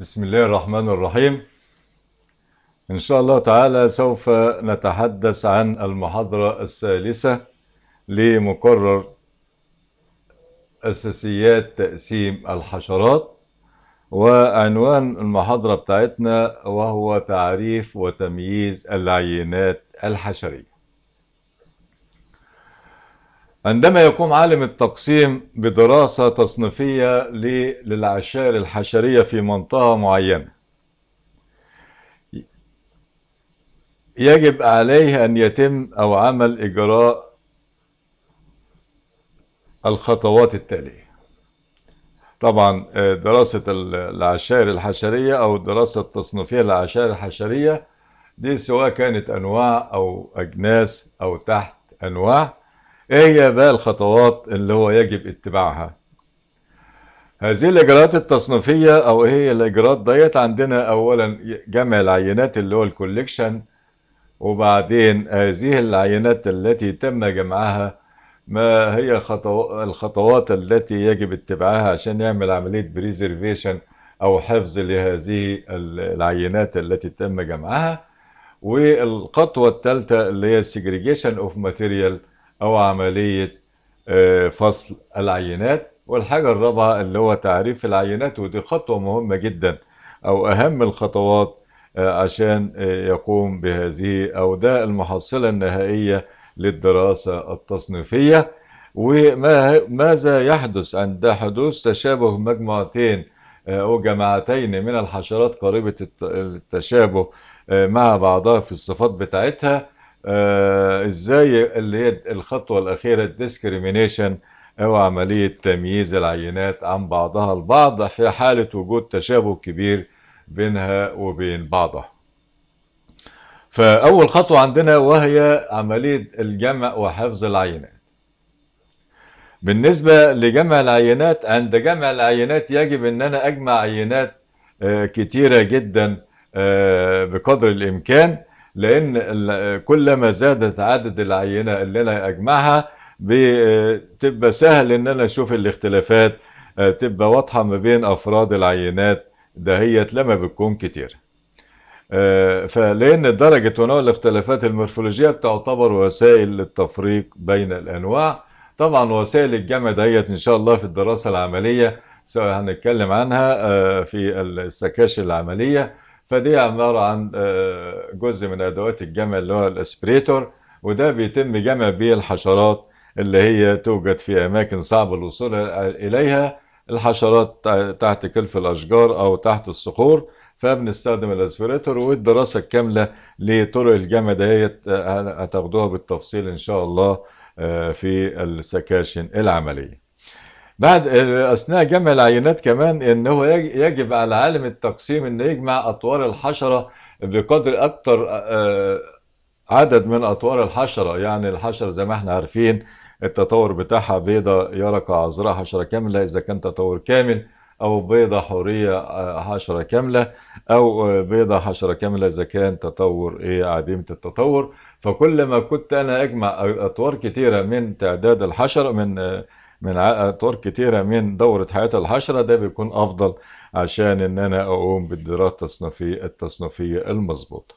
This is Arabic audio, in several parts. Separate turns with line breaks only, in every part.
بسم الله الرحمن الرحيم إن شاء الله تعالى سوف نتحدث عن المحاضرة الثالثة لمقرر أساسيات تقسيم الحشرات وعنوان المحاضرة بتاعتنا وهو تعريف وتمييز العينات الحشرية عندما يقوم عالم التقسيم بدراسة تصنيفية للعشائر الحشرية في منطقة معينة يجب عليه أن يتم أو عمل إجراء الخطوات التالية طبعا آه، دراسة العشائر الحشرية أو الدراسة التصنيفية للعشائر الحشرية دي سواء كانت أنواع أو أجناس أو تحت أنواع ايه هي بقى الخطوات اللي هو يجب اتباعها هذه الاجراءات التصنيفيه او ايه هي الاجراءات ديت عندنا اولا جمع العينات اللي هو الكوليكشن وبعدين هذه العينات التي تم جمعها ما هي الخطوات التي يجب اتباعها عشان يعمل عمليه بريزرفيشن او حفظ لهذه العينات التي تم جمعها والخطوه الثالثه اللي هي السيجريجيشن اوف ماتيريال أو عملية آه، فصل العينات والحاجة الرابعة اللي هو تعريف العينات ودي خطوة مهمة جدا أو أهم الخطوات آه، عشان آه، يقوم بهذه أو ده المحصلة النهائية للدراسة التصنيفية وماذا يحدث عند حدوث تشابه مجموعتين أو جماعتين من الحشرات قريبة التشابه مع بعضها في الصفات بتاعتها آه، ازاي اللي هي الخطوه الاخيره الديسكريميشن او عمليه تمييز العينات عن بعضها البعض في حاله وجود تشابه كبير بينها وبين بعضها فاول خطوه عندنا وهي عمليه الجمع وحفظ العينات بالنسبه لجمع العينات عند جمع العينات يجب ان انا اجمع عينات آه، كتيره جدا آه، بقدر الامكان لان كلما زادت عدد العينه اللي انا اجمعها بتبقى سهل ان انا اشوف الاختلافات آه، تبقى واضحه ما بين افراد العينات دهيت لما بتكون كتير آه، فلان درجه ونوع الاختلافات المورفولوجيه بتعتبر وسائل للتفريق بين الانواع طبعا وسائل الجمع دهيت ان شاء الله في الدراسه العمليه سواء هنتكلم عنها آه، في السكاشن العمليه فدي عباره عن آه، جزء من ادوات الجمع اللي هو الاسبريتور وده بيتم جمع بيه الحشرات اللي هي توجد في اماكن صعب الوصول اليها الحشرات تحت كلف الاشجار او تحت الصخور فبنستخدم الاسبريتور والدراسه الكامله لطرق الجمع دهيت هتاخدوها بالتفصيل ان شاء الله آه، في السكاشن العمليه بعد اثناء جمع العينات كمان ان هو يجب على عالم التقسيم ان يجمع اطوار الحشره بقدر اكتر آه، عدد من اطوار الحشره يعني الحشره زي ما احنا عارفين التطور بتاعها بيضه يرقة عذراء حشره كامله اذا كان تطور كامل او بيضه حوريه آه، حشره كامله او آه، بيضه حشره كامله اذا كان تطور ايه عديمه التطور فكل ما كنت انا اجمع اطوار كتيره من تعداد الحشره من من اطار كتيره من دوره حياه الحشره ده بيكون افضل عشان ان انا اقوم بالدراسه التصنيفيه التصنيفيه المظبوطه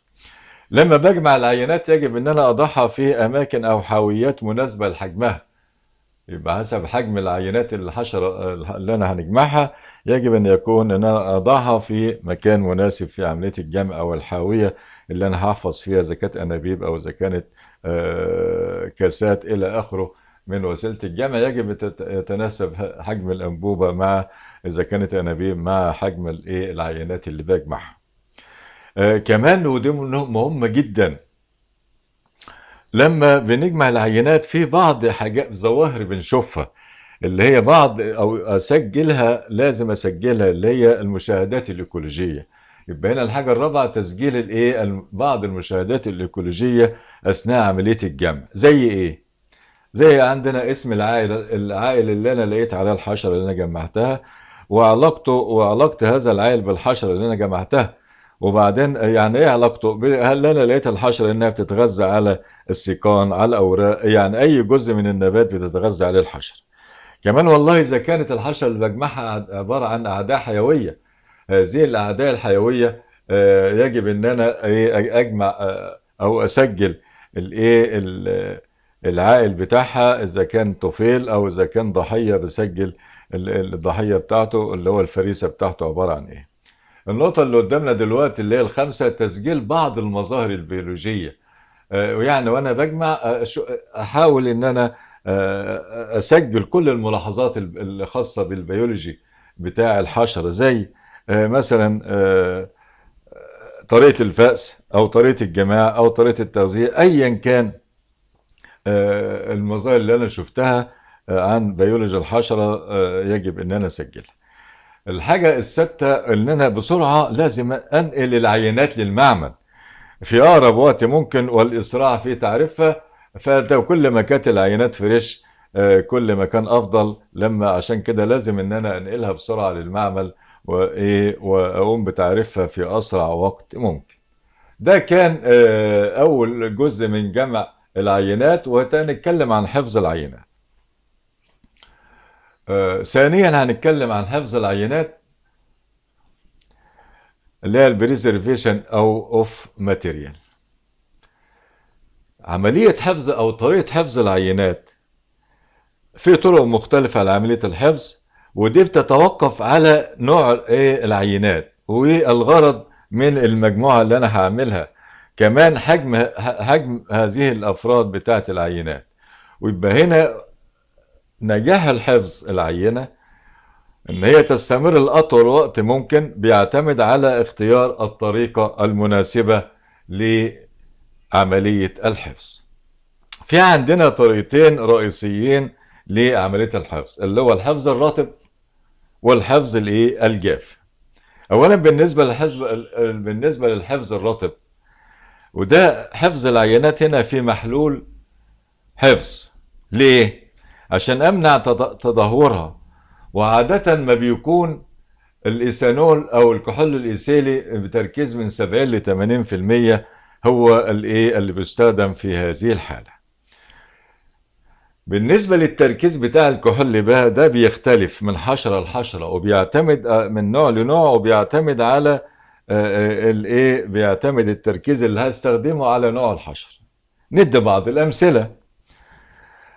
لما بجمع العينات يجب ان انا اضعها في اماكن او حاويات مناسبه لحجمها يبقى حسب حجم العينات الحشرة اللي أنا هنجمعها يجب أن يكون أن أنا أضعها في مكان مناسب في عملية الجمع أو الحاوية اللي أنا هحفظ فيها إذا كانت أنابيب أو إذا كانت آه، كاسات إلى آخره من وسيلة الجمع يجب يتناسب حجم الأنبوبة مع إذا كانت أنابيب مع حجم الإيه العينات اللي بجمعها. آه كمان ودي مهمة جدا لما بنجمع العينات في بعض حاجات ظواهر بنشوفها اللي هي بعض أو أسجلها لازم أسجلها اللي هي المشاهدات الإيكولوجية. يبقى هنا الحاجة الرابعة تسجيل الإيه بعض المشاهدات الإيكولوجية أثناء عملية الجمع زي إيه؟ زي عندنا اسم العائل العائل اللي انا لقيت عليه الحشره اللي انا جمعتها وعلاقته وعلاقه هذا العائل بالحشره اللي انا جمعتها وبعدين يعني ايه علاقته هل انا لقيت الحشره انها بتتغذى على السيقان على الاوراق يعني اي جزء من النبات بتتغذى عليه الحشره كمان والله اذا كانت الحشره اللي بجمعها عباره عن اعداء حيويه هذه الاعداء الحيويه آه، يجب ان انا إيه، اجمع آه، او اسجل الايه العائل بتاعها اذا كان طفيل او اذا كان ضحيه بسجل الضحيه بتاعته اللي هو الفريسه بتاعته عباره عن ايه النقطه اللي قدامنا دلوقتي اللي هي الخامسه تسجيل بعض المظاهر البيولوجيه آه، ويعني وانا بجمع آه، احاول ان انا آه، اسجل كل الملاحظات الخاصه بالبيولوجي بتاع الحشره زي مثلا طريقه الفأس او طريقه الجماع او طريقه التغذيه ايا كان آه، المظاهر اللي انا شفتها آه، عن بيولوجي الحشره آه، يجب ان انا اسجلها الحاجه السادسه ان انا بسرعه لازم انقل العينات للمعمل في اقرب وقت ممكن والاسراع في تعريفها كل ما كانت العينات فريش كل ما كان افضل لما عشان كده لازم ان انا انقلها بسرعه للمعمل وايه واقوم بتعريفها في اسرع وقت ممكن ده كان اول جزء من جمع العينات وهنتكلم عن حفظ العينات آه، ثانيا هنتكلم عن حفظ العينات اللي هي البريزرفيشن او اوف ماتيريال عملية حفظ او طريقة حفظ العينات في طرق مختلفة لعملية الحفظ ودي بتتوقف على نوع ايه العينات وايه الغرض من المجموعة اللي انا هعملها كمان حجم حجم هذه الافراد بتاعه العينات ويبقى هنا نجاح الحفظ العينه ان هي تستمر لاطول وقت ممكن بيعتمد على اختيار الطريقه المناسبه لعمليه الحفظ في عندنا طريقتين رئيسيين لعمليه الحفظ اللي هو الحفظ الرطب والحفظ الايه الجاف اولا بالنسبه للحفظ بالنسبه للحفظ الرطب وده حفظ العينات هنا في محلول حفظ ليه؟ عشان امنع تدهورها وعادة ما بيكون الايثانول او الكحول الايثيلي بتركيز من 70 ل 80% هو الايه اللي بيستخدم في هذه الحاله. بالنسبه للتركيز بتاع الكحول بقى ده بيختلف من حشره لحشره وبيعتمد آه، من نوع لنوع وبيعتمد على آه، آه، الايه بيعتمد التركيز اللي هستخدمه على نوع الحشر ندي بعض الامثله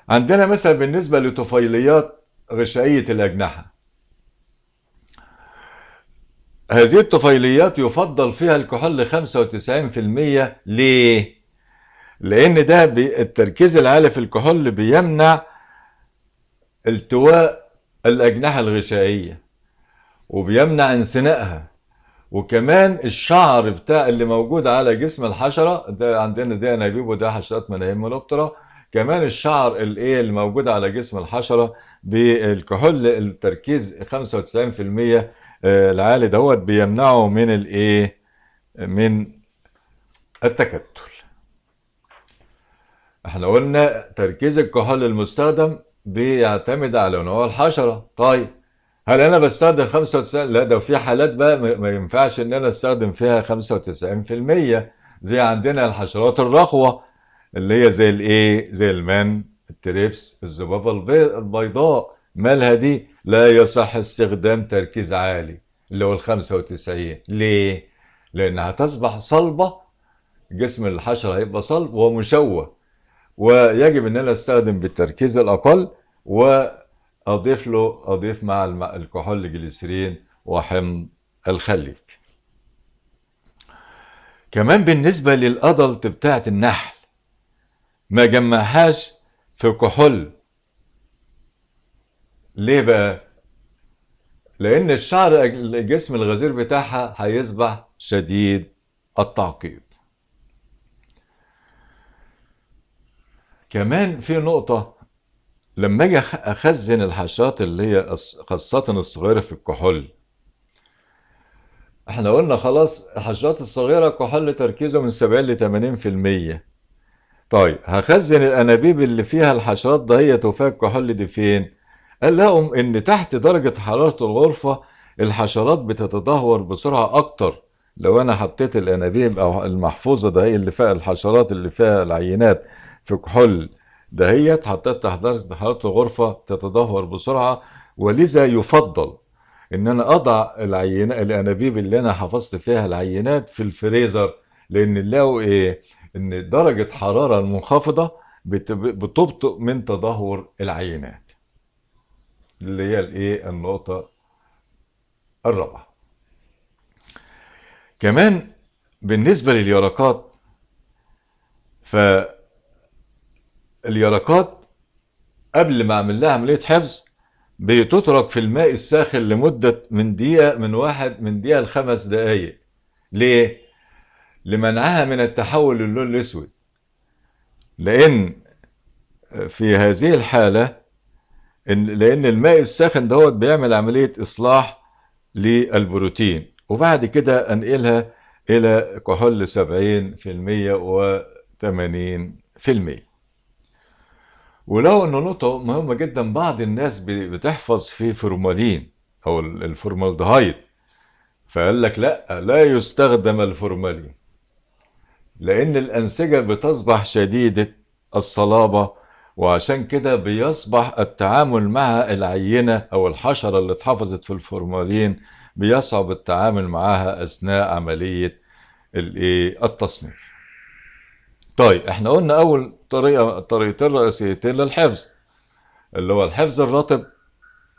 عندنا مثلا بالنسبه لطفيليات غشائيه الاجنحه هذه الطفيليات يفضل فيها الكحول 95% ليه لان ده التركيز العالي في الكحول بيمنع التواء الاجنحه الغشائيه وبيمنع انسنائها وكمان الشعر بتاع اللي موجود على جسم الحشره ده عندنا ده انابيب وده حشرات ملايين منايمولوبترا كمان الشعر الايه اللي موجود على جسم الحشره بالكحول التركيز 95% آه، العالي دوت بيمنعه من الايه من التكتل احنا قلنا تركيز الكحول المستخدم بيعتمد على نوع الحشره طيب هل انا بستخدم 95 لا ده في حالات بقى ما ينفعش ان انا استخدم فيها 95% زي عندنا الحشرات الرخوه اللي هي زي الايه زي المان التريبس الذبابه البيضاء مالها دي لا يصح استخدام تركيز عالي اللي هو ال 95 ليه لانها تصبح صلبه جسم الحشره هيبقى صلب ومشوه ويجب ان انا استخدم بالتركيز الاقل و اضيف له اضيف مع الكحول جليسرين وحمض الخليج كمان بالنسبة للأدلت بتاعة النحل ما جمعهاش في كحول ليه بقى؟ لأن الشعر الجسم الغزير بتاعها هيصبح شديد التعقيد كمان في نقطة لما اجي اخزن الحشرات اللي هي خاصه الصغيره في الكحول احنا قلنا خلاص الحشرات الصغيره كحول تركيزه من 70 ل 80% طيب هخزن الانابيب اللي فيها الحشرات دهيت وفيها الكحول دي فين قال لهم ان تحت درجه حراره الغرفه الحشرات بتتدهور بسرعه اكتر لو انا حطيت الانابيب او المحفوظه ده اللي فيها الحشرات اللي فيها العينات في كحول دهيت حطيت حضرتك حضرت غرفة تتدهور بسرعة ولذا يفضل ان انا اضع العينة الانابيب اللي انا حفظت فيها العينات في الفريزر لان لو ايه ان درجة حرارة المنخفضة بتبطئ من تدهور العينات اللي هي الايه النقطة الرابعة كمان بالنسبة لليرقات ف اليرقات قبل ما اعمل لها عمليه حفظ بتترك في الماء الساخن لمده من دقيقه من واحد من دقيقه لخمس دقائق ليه لمنعها من التحول للون الاسود لان في هذه الحاله لان الماء الساخن دوت بيعمل عمليه اصلاح للبروتين وبعد كده انقلها الى كحول 70% و 80% ولو انه نقطة مهمة جدا بعض الناس بتحفظ في فورمالين او الفورمالدهايد فقال لك لا لا يستخدم الفورمالين لان الانسجة بتصبح شديدة الصلابة وعشان كده بيصبح التعامل مع العينة او الحشرة اللي اتحفظت في الفورمالين بيصعب التعامل معاها اثناء عملية إيه، التصنيف طيب احنا قلنا اول الطريقة الطريقتين الرئيسيتين للحفظ اللي هو الحفظ الرطب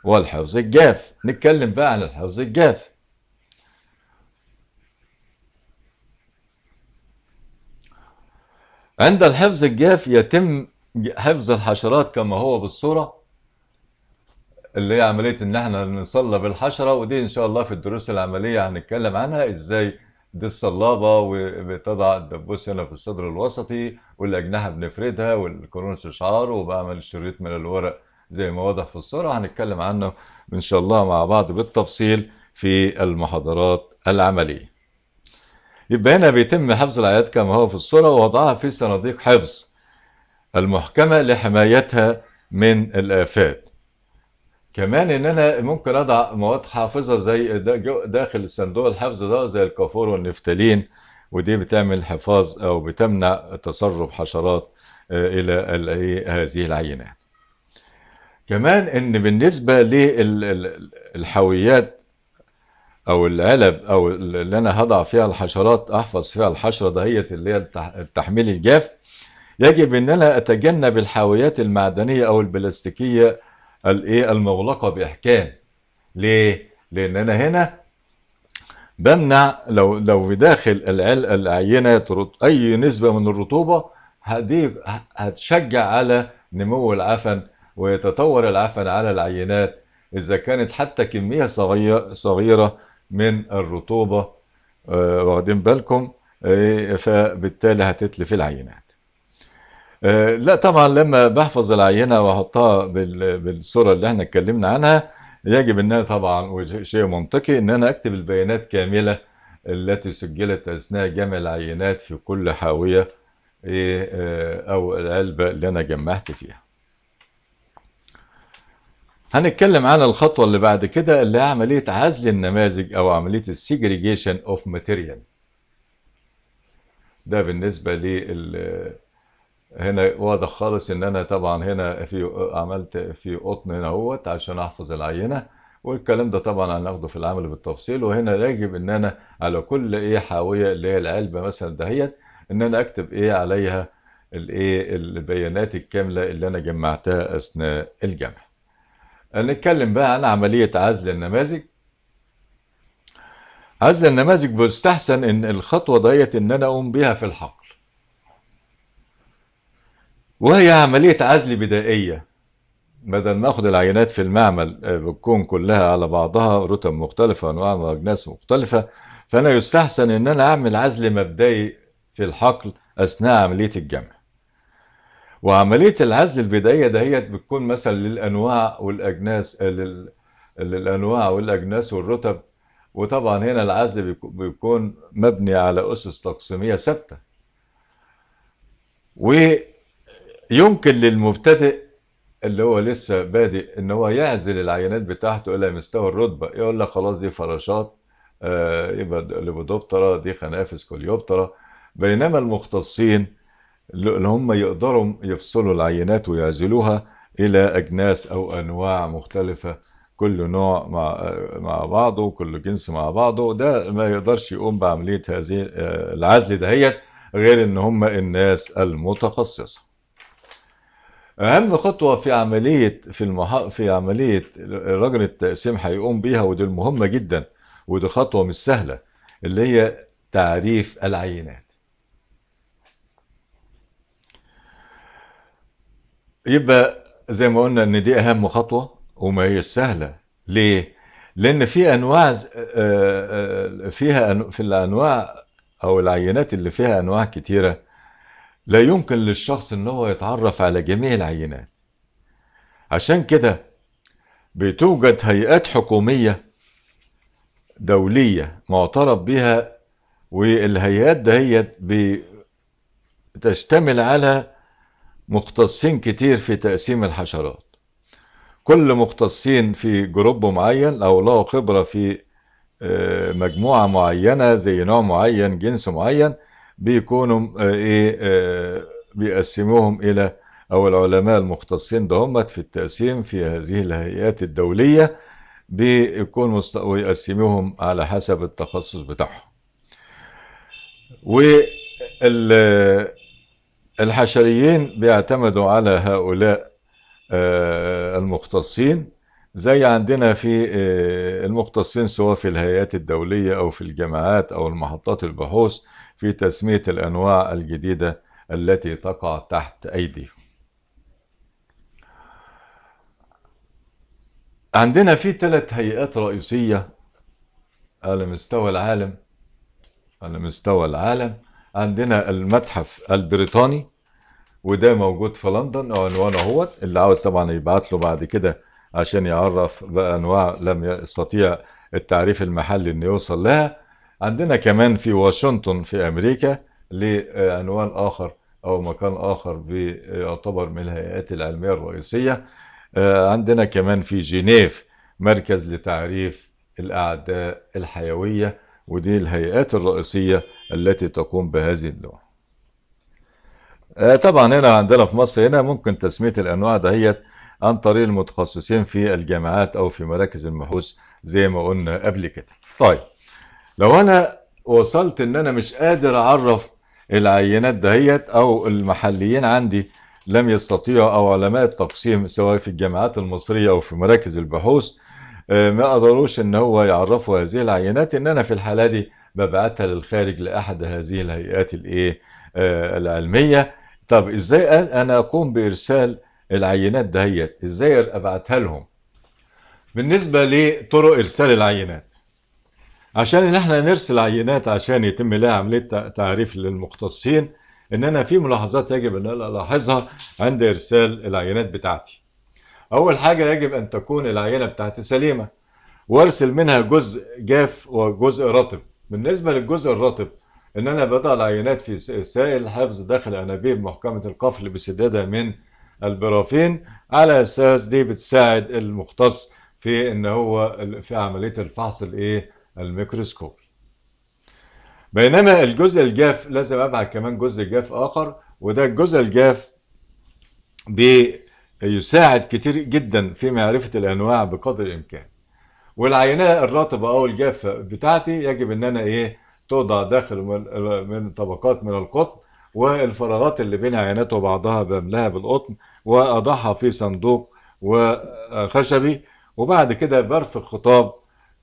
والحفظ الجاف نتكلم بقى عن الحفظ الجاف عند الحفظ الجاف يتم حفظ الحشرات كما هو بالصورة اللي هي عملية ان احنا نصلى بالحشرة ودي ان شاء الله في الدروس العملية هنتكلم عنها ازاي دي الصلابه وبتضع الدبوس هنا في الصدر الوسطي والاجنحه بنفردها والكورونس شعار وبعمل شريط من الورق زي ما واضح في الصوره هنتكلم عنه ان شاء الله مع بعض بالتفصيل في المحاضرات العمليه. يبقى هنا بيتم حفظ الآيات كما هو في الصورة ووضعها في صناديق حفظ المحكمة لحمايتها من الآفات كمان ان انا ممكن اضع مواد حافظه زي داخل صندوق الحفظ ده زي الكافور والنفتالين ودي بتعمل حفاظ او بتمنع تسرب حشرات آه، الى إيه، هذه العينات كمان ان بالنسبه للحاويات او العلب او اللي انا هضع فيها الحشرات احفظ فيها الحشره دهيت اللي هي التحميل الجاف يجب ان انا اتجنب الحاويات المعدنيه او البلاستيكيه الايه المغلقه باحكام ليه لان انا هنا بمنع لو لو بداخل العينه اي نسبه من الرطوبه هدي هتشجع على نمو العفن ويتطور العفن على العينات اذا كانت حتى كميه صغيره صغيره من الرطوبه آه، واخدين بالكم آه، فبالتالي هتتلف العينات آه، لا طبعا لما بحفظ العينه واحطها بالصوره اللي احنا اتكلمنا عنها يجب ان انا طبعا وشيء منطقي ان انا اكتب البيانات كامله التي سجلت اثناء جمع العينات في كل حاويه إيه، آه، او العلبه اللي انا جمعت فيها. هنتكلم عن الخطوه اللي بعد كده اللي هي عمليه عزل النماذج او عمليه السيجريجيشن اوف ماتيريال. ده بالنسبه لل هنا واضح خالص ان انا طبعا هنا في عملت في قطن هنا اهوت عشان احفظ العينه والكلام ده طبعا هناخده في العمل بالتفصيل وهنا يجب ان انا على كل ايه حاويه اللي هي العلبه مثلا دهيت ان انا اكتب ايه عليها الايه البيانات الكامله اللي انا جمعتها اثناء الجمع. نتكلم بقى عن عمليه عزل النماذج. عزل النماذج بيستحسن ان الخطوه ديت ان انا اقوم بيها في الحقل. وهي عملية عزل بدائية بدل ما اخد العينات في المعمل آه، بتكون كلها على بعضها رتب مختلفة انواع واجناس مختلفة فانا يستحسن ان انا اعمل عزل مبدئي في الحقل اثناء عملية الجمع وعملية العزل البدائية دهيت بتكون مثلا للانواع والاجناس آه، للانواع والاجناس والرتب وطبعا هنا العزل بيكون مبني على اسس تقسيمية ثابتة و يمكن للمبتدئ اللي هو لسه بادئ ان هو يعزل العينات بتاعته الى مستوى الرتبه يقول لك خلاص دي فراشات آه، يبقى لبودوبترا دي خنافس كوليوبترا بينما المختصين اللي هم يقدروا يفصلوا العينات ويعزلوها الى اجناس او انواع مختلفه كل نوع مع آه، مع بعضه كل جنس مع بعضه ده ما يقدرش يقوم بعمليه هذه آه، العزل دهيت غير ان هم الناس المتخصصه اهم خطوه في عمليه في المح... في عمليه الراجل التقسيم هيقوم بيها ودي مهمه جدا ودي خطوه مش سهله اللي هي تعريف العينات يبقى زي ما قلنا ان دي اهم خطوه وما هي سهله ليه لان في انواع آه، آه، آه، فيها في الانواع او العينات اللي فيها انواع كتيره لا يمكن للشخص ان هو يتعرف على جميع العينات عشان كده بتوجد هيئات حكومية دولية معترف بها والهيئات دهيت بتشتمل على مختصين كتير في تقسيم الحشرات كل مختصين في جروب معين او له خبرة في آه، مجموعة معينة زي نوع معين جنس معين بيكونوا آه، ايه آه، بيقسموهم الى او العلماء المختصين دهم في التقسيم في هذه الهيئات الدوليه بيكون ويقسموهم على حسب التخصص بتاعهم والحشريين بيعتمدوا على هؤلاء آه، المختصين زي عندنا في آه، المختصين سواء في الهيئات الدولية أو في الجامعات أو المحطات البحوث في تسمية الأنواع الجديدة التي تقع تحت أيديهم عندنا في ثلاث هيئات رئيسية على مستوى العالم على مستوى العالم عندنا المتحف البريطاني وده موجود في لندن عنوانه هو اللي عاوز طبعا يبعت له بعد كده عشان يعرف بقى انواع لم يستطيع التعريف المحلي انه يوصل لها عندنا كمان في واشنطن في امريكا لعنوان اخر او مكان اخر بيعتبر من الهيئات العلميه الرئيسيه آه، عندنا كمان في جنيف مركز لتعريف الاعداء الحيويه ودي الهيئات الرئيسيه التي تقوم بهذه اللوحه آه، طبعا هنا عندنا في مصر هنا ممكن تسميه الانواع دهيت عن طريق المتخصصين في الجامعات او في مراكز البحوث زي ما قلنا قبل كده طيب لو انا وصلت ان انا مش قادر اعرف العينات دهيت او المحليين عندي لم يستطيعوا او علماء التقسيم سواء في الجامعات المصريه او في مراكز البحوث آه، ما قدروش ان هو يعرفوا هذه العينات ان انا في الحاله دي ببعتها للخارج لاحد هذه الهيئات الايه آه، العلميه طب ازاي انا اقوم بارسال العينات دهيت ازاي ابعتها لهم بالنسبه لطرق ارسال العينات عشان ان احنا نرسل عينات عشان يتم لها عمليه تعريف للمختصين ان انا في ملاحظات يجب ان انا الاحظها عند ارسال العينات بتاعتي اول حاجه يجب ان تكون العينه بتاعتي سليمه وارسل منها جزء جاف وجزء رطب بالنسبه للجزء الرطب ان انا بضع العينات في سائل الحفظ داخل انابيب محكمه القفل بسداده من البرافين على اساس دي بتساعد المختص في ان هو في عمليه الفحص الايه الميكروسكوبي بينما الجزء الجاف لازم ابعت كمان جزء جاف اخر وده الجزء الجاف بيساعد كتير جدا في معرفه الانواع بقدر الامكان والعينه الرطبه او الجافه بتاعتي يجب ان انا ايه توضع داخل من طبقات من القطن والفراغات اللي بين عينات وبعضها بملاها بالقطن واضعها في صندوق وخشبي وبعد كده برفق خطاب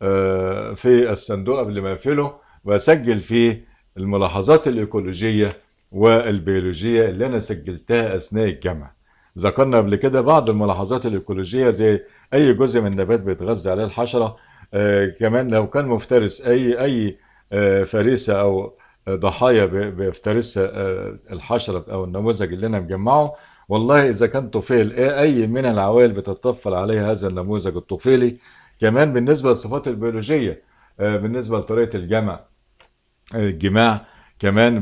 آه، في الصندوق قبل ما اقفله واسجل فيه الملاحظات الايكولوجيه والبيولوجيه اللي انا سجلتها اثناء الجامعه. ذكرنا قبل كده بعض الملاحظات الايكولوجيه زي اي جزء من النبات بيتغذى عليه الحشره آه كمان لو كان مفترس اي اي آه فريسه او ضحايا بيفترسها آه، الحشرة أو النموذج اللي أنا مجمعه والله إذا كان طفيل إيه أي من العوائل بتتطفل عليها هذا النموذج الطفيلي كمان بالنسبة للصفات البيولوجية آه، بالنسبة لطريقة الجمع آه، الجماع كمان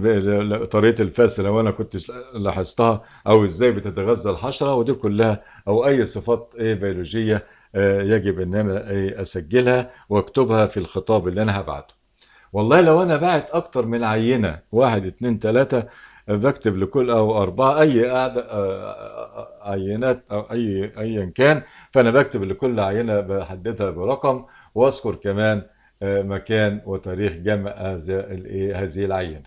طريقه الفاس لو انا كنت لاحظتها او ازاي بتتغذى الحشره ودي كلها او اي صفات بيولوجيه يجب ان انا اسجلها واكتبها في الخطاب اللي انا هبعته والله لو انا باعت اكتر من عينه واحد اتنين تلاته بكتب لكل او اربعه اي قاعده آه، آه، عينات او اي ايا كان فانا بكتب لكل عينه بحددها برقم واذكر كمان آه، مكان وتاريخ جمع إيه، هذه العينه.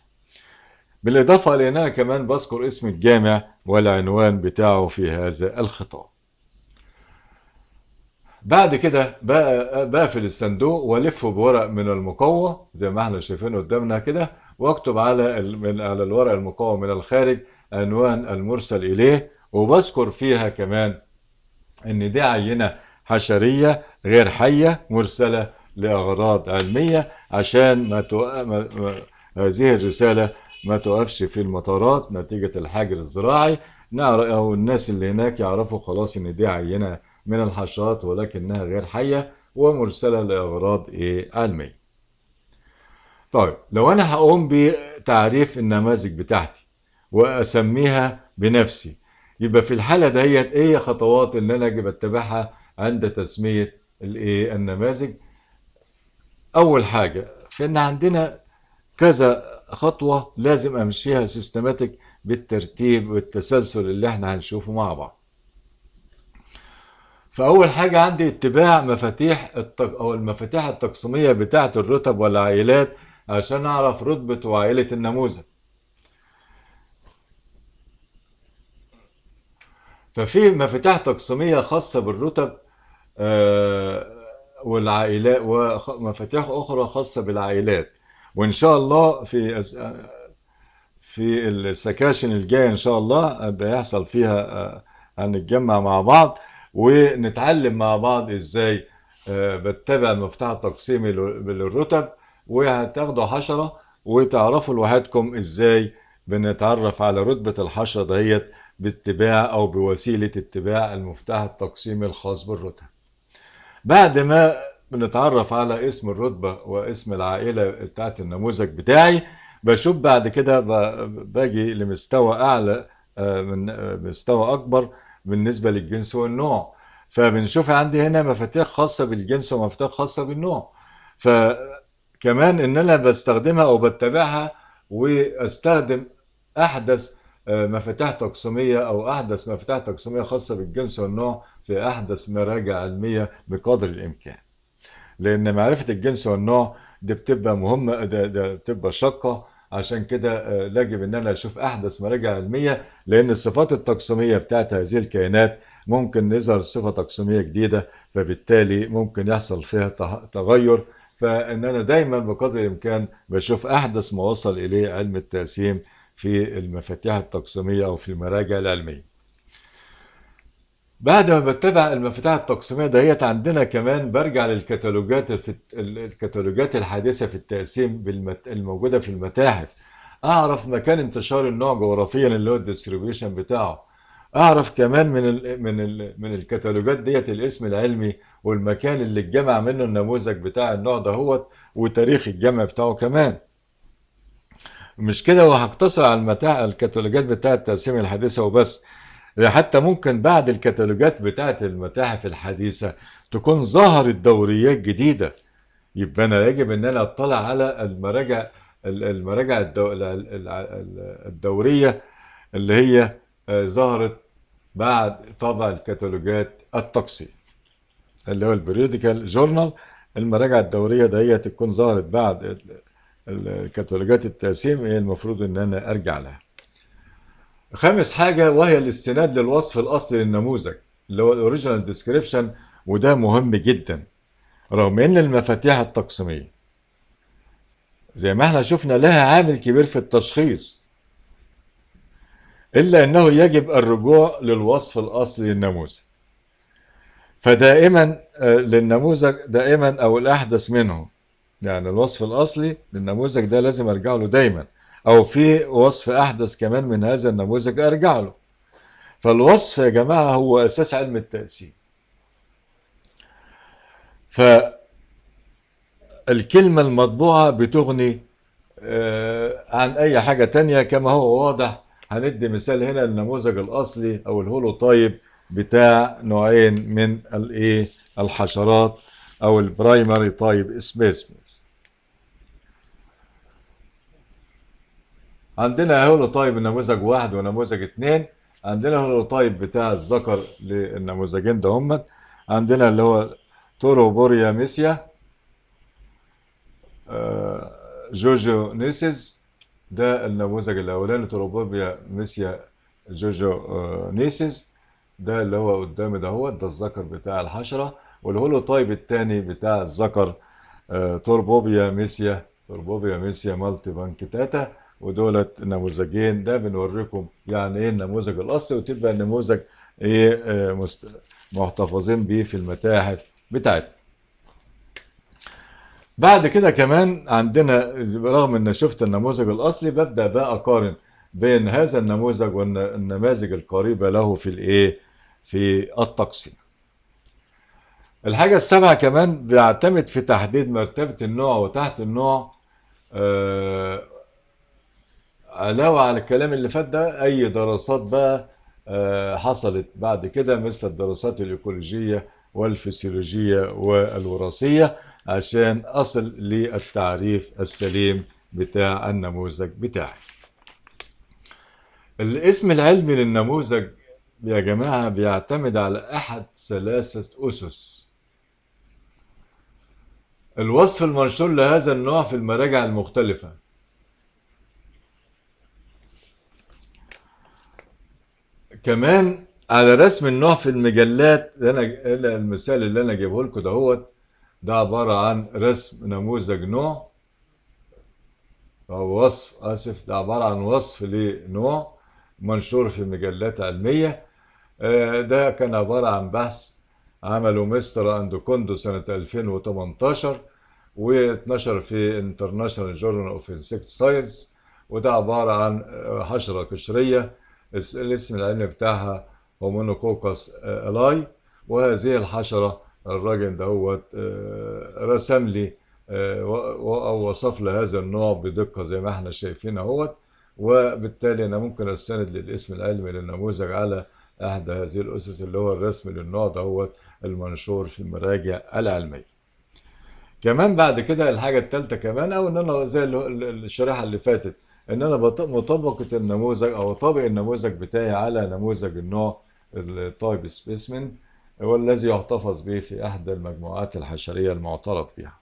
بالاضافه لان انا كمان بذكر اسم الجامع والعنوان بتاعه في هذا الخطاب. بعد كده بقفل الصندوق والفه بورق من المقوى زي ما احنا شايفين قدامنا كده واكتب على على الورق المقوى من الخارج عنوان المرسل اليه وبذكر فيها كمان ان دي عينه حشريه غير حيه مرسله لاغراض علميه عشان ما... هذه الرساله ما توقفش في المطارات نتيجه الحجر الزراعي نعرف او الناس اللي هناك يعرفوا خلاص ان دي عينه من الحشرات ولكنها غير حية ومرسلة لأغراض إيه علمية طيب لو أنا هقوم بتعريف النماذج بتاعتي وأسميها بنفسي يبقى في الحالة ديت إيه خطوات اللي أنا أجب أتبعها عند تسمية الإيه النماذج أول حاجة في إن عندنا كذا خطوة لازم أمشيها سيستماتيك بالترتيب والتسلسل اللي احنا هنشوفه مع بعض فاول حاجه عندي اتباع مفاتيح التق... او المفاتيح التقسيميه بتاعه الرتب والعائلات عشان اعرف رتبه وعائله النموذج ففي مفاتيح تقسيميه خاصه بالرتب آه والعائلات ومفاتيح اخرى خاصه بالعائلات وان شاء الله في آه، في السكاشن الجايه ان شاء الله بيحصل فيها آه، هنتجمع مع بعض ونتعلم مع بعض ازاي آه، بتبع مفتاح تقسيمي للرتب وهتاخدوا حشرة وتعرفوا لوحدكم ازاي بنتعرف على رتبة الحشرة دهيت باتباع او بوسيلة اتباع المفتاح التقسيمي الخاص بالرتب بعد ما بنتعرف على اسم الرتبة واسم العائلة بتاعت النموذج بتاعي بشوف بعد كده باجي لمستوى اعلى آه، من آه، مستوى اكبر بالنسبة للجنس والنوع فبنشوف عندي هنا مفاتيح خاصة بالجنس ومفاتيح خاصة بالنوع فكمان ان انا بستخدمها او بتبعها واستخدم احدث آه، مفاتيح تقسيمية او احدث مفاتيح تقسيمية خاصة بالجنس والنوع في احدث مراجع علمية بقدر الامكان لان معرفة الجنس والنوع دي بتبقى مهمة ده, ده بتبقى شاقة عشان كده آه، يجب ان انا اشوف احدث مراجع علميه لان الصفات التقسيميه بتاعت هذه الكائنات ممكن نظهر صفه تقسيميه جديده فبالتالي ممكن يحصل فيها تغير فان انا دايما بقدر الامكان بشوف احدث ما وصل اليه علم التقسيم في المفاتيح التقسيميه او في المراجع العلميه بعد ما بتبع المفاتيح التقسيميه دهيت عندنا كمان برجع للكتالوجات في الكتالوجات الحادثه في التقسيم الموجوده في المتاحف اعرف مكان انتشار النوع جغرافيا اللي هو الديستريبيوشن بتاعه اعرف كمان من الـ من الـ من الكتالوجات ديت الاسم العلمي والمكان اللي اتجمع منه النموذج بتاع النوع دهوت وتاريخ الجمع بتاعه كمان مش كده وهقتصر على المتاحف الكتالوجات بتاع التقسيم الحادثه وبس حتى ممكن بعد الكتالوجات بتاعت المتاحف الحديثة تكون ظهرت دوريات جديدة يبقى أنا يجب إن أنا أطلع على المراجع المراجع الدورية اللي هي آه، ظهرت بعد طبع الكتالوجات الطقسي اللي هو البريوديكال جورنال المراجع الدورية دهيت تكون ظهرت بعد الكتالوجات التقسيم المفروض إن أنا أرجع لها خامس حاجة وهي الاستناد للوصف الأصلي للنموذج اللي هو الأوريجينال ديسكريبشن وده مهم جدا رغم إن المفاتيح التقسيمية زي ما احنا شفنا لها عامل كبير في التشخيص إلا أنه يجب الرجوع للوصف الأصلي للنموذج فدائما آه، للنموذج دائما أو الأحدث منه يعني الوصف الأصلي للنموذج ده لازم أرجع له دايما او في وصف احدث كمان من هذا النموذج ارجع له فالوصف يا جماعه هو اساس علم التقسيم فالكلمة المطبوعة بتغني آه، عن أي حاجة تانية كما هو واضح هندي مثال هنا النموذج الأصلي أو الهولو طيب بتاع نوعين من الإيه الحشرات أو البرايمري تايب سبيسمس عندنا هولوتايب النموذج واحد ونموذج اثنين عندنا تايب بتاع الذكر للنموذجين ده هم عندنا اللي هو توروبوريا ميسيا آه، جوجو نيسيز ده النموذج الاولاني توروبوريا ميسيا جوجو آه، نيسيز ده اللي هو قدامي ده هو ده الذكر بتاع الحشره والهولوتايب الثاني بتاع الذكر آه، توربوبيا ميسيا توربوبيا ميسيا مالتي بانكتاتا ودولت نموذجين ده بنوريكم يعني ايه النموذج الاصلي وتبقى النموذج ايه, إيه، محتفظين بيه في المتاحف بتاعتنا بعد كده كمان عندنا رغم ان شفت النموذج الاصلي ببدا بقى اقارن بين هذا النموذج والنماذج القريبه له في الايه في التقسيم الحاجه السابعه كمان بيعتمد في تحديد مرتبه النوع وتحت النوع آه، علاوة على الكلام اللي فات ده أي دراسات بقى آه، حصلت بعد كده مثل الدراسات الإيكولوجية والفسيولوجية والوراثية عشان أصل للتعريف السليم بتاع النموذج بتاعي الاسم العلمي للنموذج يا جماعة بيعتمد على أحد ثلاثة أسس الوصف المنشور لهذا النوع في المراجع المختلفة كمان على رسم النوع في المجلات اللي انا المثال اللي انا جايبه لكم دهوت ده عباره عن رسم نموذج نوع او وصف اسف ده عباره عن وصف لنوع منشور في مجلات علميه آه، ده كان عباره عن بحث عمله مستر اند كوندو سنه 2018 واتنشر في انترناشونال جورنال اوف انسكت ساينس وده عباره عن آه، حشره قشريه الاسم العلمي بتاعها هومونوكوكس آه، الاي وهذه الحشرة الراجل دهوت آه، رسم لي آه، او وصف لي هذا النوع بدقة زي ما احنا شايفين اهوت وبالتالي انا ممكن استند للاسم العلمي للنموذج على احدى هذه الاسس اللي هو الرسم للنوع دهوت المنشور في المراجع العلميه. كمان بعد كده الحاجه الثالثه كمان او ان انا زي الشريحه اللي فاتت ان انا بطبق النموذج او طابق النموذج بتاعي على نموذج النوع التايب سبيسمن والذي يحتفظ به في احدى المجموعات الحشريه المعترف بها.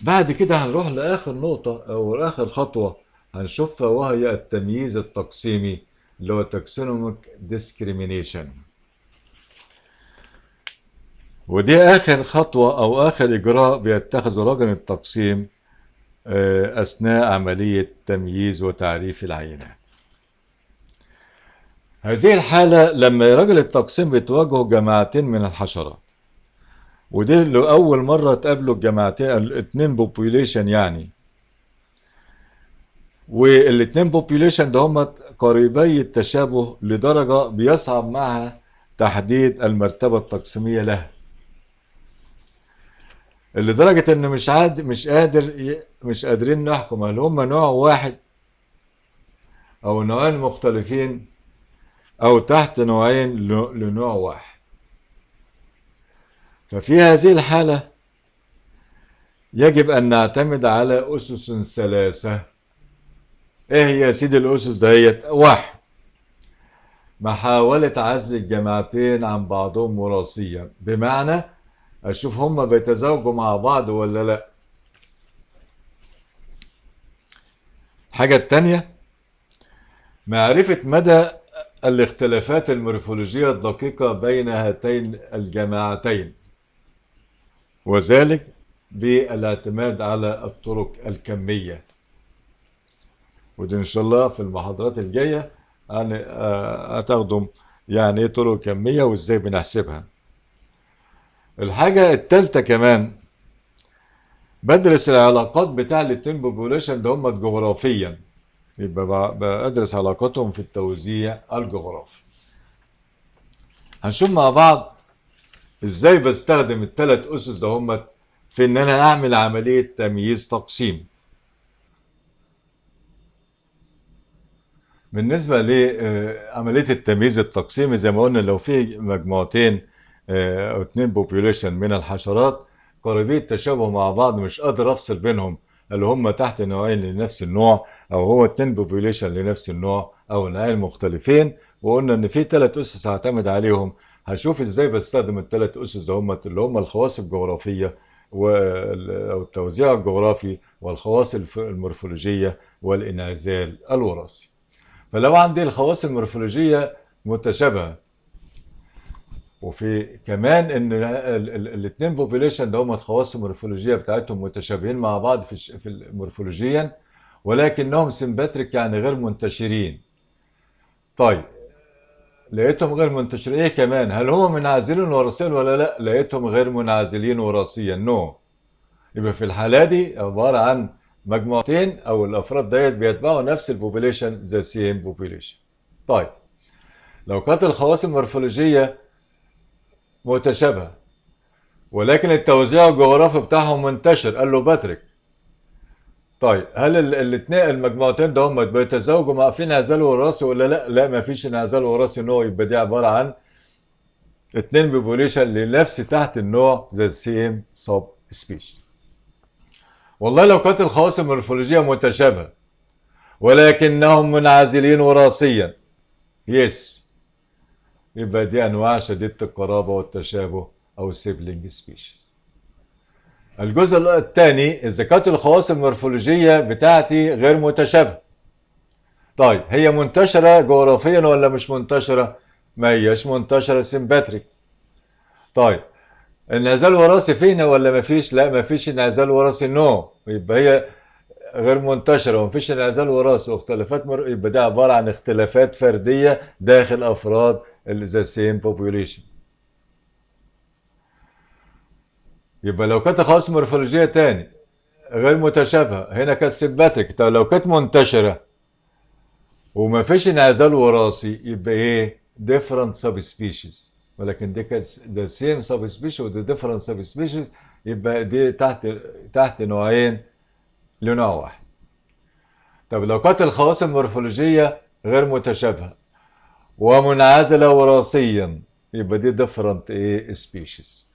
بعد كده هنروح لاخر نقطه او اخر خطوه هنشوفها وهي التمييز التقسيمي اللي هو تاكسونوميك ديسكريميشن ودي اخر خطوه او اخر اجراء بيتخذه رجل التقسيم آه، أثناء عملية تمييز وتعريف العينات هذه الحالة لما رجل التقسيم بتواجهه جماعتين من الحشرات وده لأول أول مرة تقابله الجماعتين الاتنين بوبوليشن يعني والاتنين بوبوليشن ده هم قريبي التشابه لدرجة بيصعب معها تحديد المرتبة التقسيمية لها لدرجه ان مش عاد مش قادر ي... مش قادرين نحكم هل هم نوع واحد او نوعين مختلفين او تحت نوعين ل... لنوع واحد ففي هذه الحاله يجب ان نعتمد على اسس ثلاثه ايه هي يا سيدي الاسس دهيت واحد محاولة عزل الجماعتين عن بعضهم وراثيا بمعنى اشوف هما بيتزاوجوا مع بعض ولا لا الحاجه التانية معرفه مدى الاختلافات المورفولوجيه الدقيقه بين هاتين الجماعتين وذلك بالاعتماد على الطرق الكميه ودي ان شاء الله في المحاضرات الجايه آه، يعني هتخدم يعني ايه طرق كميه وازاي بنحسبها الحاجة التالتة كمان بدرس العلاقات بتاع الاتنين بوبوليشن ده هم جغرافيا يبقى بدرس علاقاتهم في التوزيع الجغرافي هنشوف مع بعض ازاي بستخدم التلات اسس ده هم في ان انا اعمل عملية تمييز تقسيم بالنسبة لعملية آه، التمييز التقسيمي زي ما قلنا لو في مجموعتين او آه، اتنين بوبيوليشن من الحشرات قريبي التشابه مع بعض مش قادر افصل بينهم اللي هم تحت نوعين لنفس النوع او هو اتنين بوبيوليشن لنفس النوع او نوعين مختلفين وقلنا ان في ثلاث اسس هعتمد عليهم هشوف ازاي بستخدم الثلاث اسس اللي هم اللي هم الخواص الجغرافيه او التوزيع الجغرافي والخواص المورفولوجيه والانعزال الوراثي فلو عندي الخواص المورفولوجيه متشابهه وفي كمان ان الاثنين بوبيليشن اللي هم الخواص المورفولوجيه بتاعتهم متشابهين مع بعض في في مورفولوجيا ولكنهم سيمباتريك يعني غير منتشرين. طيب لقيتهم غير منتشرين ايه كمان هل هم منعزلين وراثيا ولا لا؟ لقيتهم غير منعزلين وراثيا نو. يبقى في الحاله دي عباره عن مجموعتين او الافراد ديت بيتبعوا نفس البوبيليشن ذا سيم بوبيليشن. طيب لو كانت الخواص المورفولوجيه متشابهة ولكن التوزيع الجغرافي بتاعهم منتشر قال له باتريك طيب هل الاثنين المجموعتين ده هم بيتزاوجوا مع في انعزال وراثي ولا لا؟ لا ما فيش انعزال وراثي ان هو يبقى دي عباره عن اثنين بيبوليشن لنفس تحت النوع ذا سيم سب سبيش. والله لو كانت الخواص المورفولوجيه متشابهه ولكنهم منعزلين وراثيا. يس يبقى دي أنواع شديدة القرابة والتشابه أو سيبلينج سبيشيز الجزء الثاني إذا كانت الخواص المورفولوجية بتاعتي غير متشابهة طيب هي منتشرة جغرافيا ولا مش منتشرة؟ ما هياش منتشرة سيمباتريك طيب انعزال وراثي فينا ولا ما فيش؟ لا ما فيش انعزال وراثي نو يبقى هي غير منتشره ومفيش انعزال وراثي واختلافات مر... يبقى ده عباره عن اختلافات فرديه داخل افراد ذا سيم بوبوليشن يبقى لو كانت خلاص مورفولوجيه تاني غير متشابهه هنا كانت سيمباتيك طب لو كانت منتشره وما فيش انعزال وراثي يبقى ايه سب سبيشيز ولكن دي كانت سيم سب سبيشيز ودي سب سبيشيز يبقى دي تحت تحت نوعين لنوع واحد طب لو كانت الخواص المورفولوجيه غير متشابهه ومنعزله وراثيا يبقى دي ديفرنت ايه سبيشيز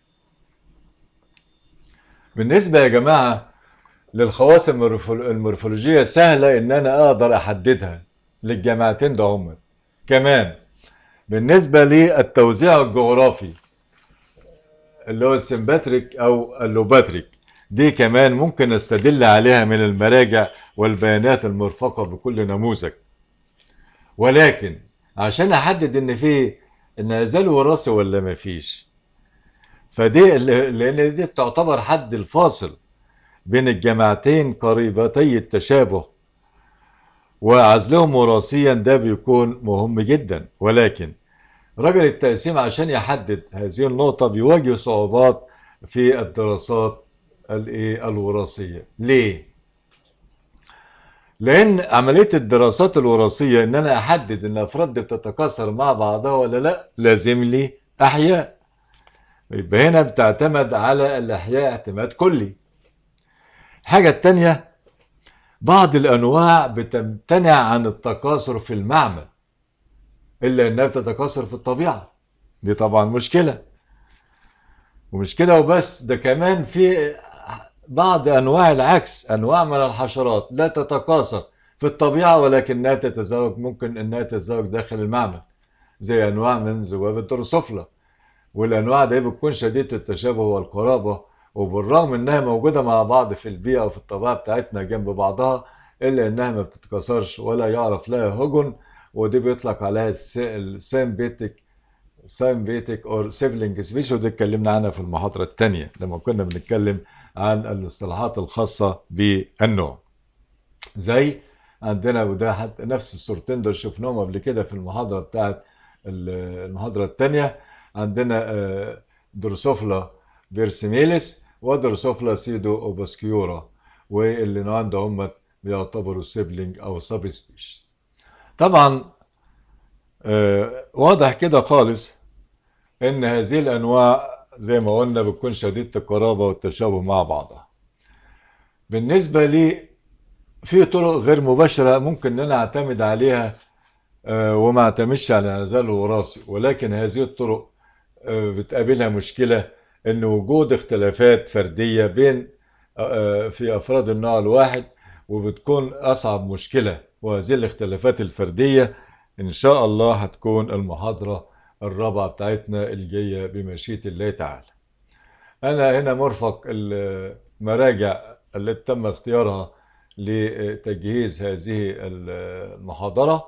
بالنسبه يا جماعه للخواص المورفولوجيه سهله ان انا اقدر احددها للجماعتين ده هم كمان بالنسبه للتوزيع الجغرافي اللي هو السيمباتريك او اللوباتريك دي كمان ممكن استدل عليها من المراجع والبيانات المرفقه بكل نموذج ولكن عشان احدد ان في ان زال وراثي ولا ما فيش فدي لان دي بتعتبر حد الفاصل بين الجماعتين قريبتي التشابه وعزلهم وراثيا ده بيكون مهم جدا ولكن رجل التقسيم عشان يحدد هذه النقطة بيواجه صعوبات في الدراسات إيه، الوراثية ليه؟ لان عمليه الدراسات الوراثيه ان انا احدد ان الافراد دي بتتكاثر مع بعضها ولا لا لازم لي احياء يبقى هنا بتعتمد على الاحياء اعتماد كلي الحاجه الثانيه بعض الانواع بتمتنع عن التكاثر في المعمل الا انها بتتكاثر في الطبيعه دي طبعا مشكله ومشكله وبس ده كمان في بعض أنواع العكس أنواع من الحشرات لا تتكاثر في الطبيعة ولكنها تتزوج ممكن أنها تتزوج داخل المعمل زي أنواع من ذباب الدروسوفلا والأنواع دي بتكون شديدة التشابه والقرابة وبالرغم أنها موجودة مع بعض في البيئة وفي الطبيعة بتاعتنا جنب بعضها إلا أنها ما بتتكاثرش ولا يعرف لها هجن ودي بيطلق عليها السيمبيتك سايمبيتك اور سيبلينج سبيش ودي اتكلمنا عنها في المحاضرة التانية لما كنا بنتكلم عن الاصطلاحات الخاصة بالنوع زي عندنا وده نفس الصورتين دول شفناهم قبل كده في المحاضرة بتاعت المحاضرة الثانية عندنا آه، دروسوفلا بيرسيميلس ودروسوفلا سيدو اوبسكيورا واللي ده هم بيعتبروا سيبلينج او سب سبيشيز طبعا آه، واضح كده خالص ان هذه الانواع زي ما قلنا بتكون شديدة القرابة والتشابه مع بعضها بالنسبة لي في طرق غير مباشرة ممكن ان انا اعتمد عليها آه، وما اعتمدش على نزال وراثي ولكن هذه الطرق آه، بتقابلها مشكلة ان وجود اختلافات فردية بين آه، في افراد النوع الواحد وبتكون اصعب مشكلة وهذه الاختلافات الفردية ان شاء الله هتكون المحاضرة الرابعة بتاعتنا الجاية بمشيئة الله تعالى أنا هنا مرفق المراجع التي تم اختيارها لتجهيز هذه المحاضرة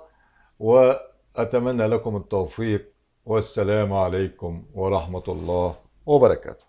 وأتمنى لكم التوفيق والسلام عليكم ورحمة الله وبركاته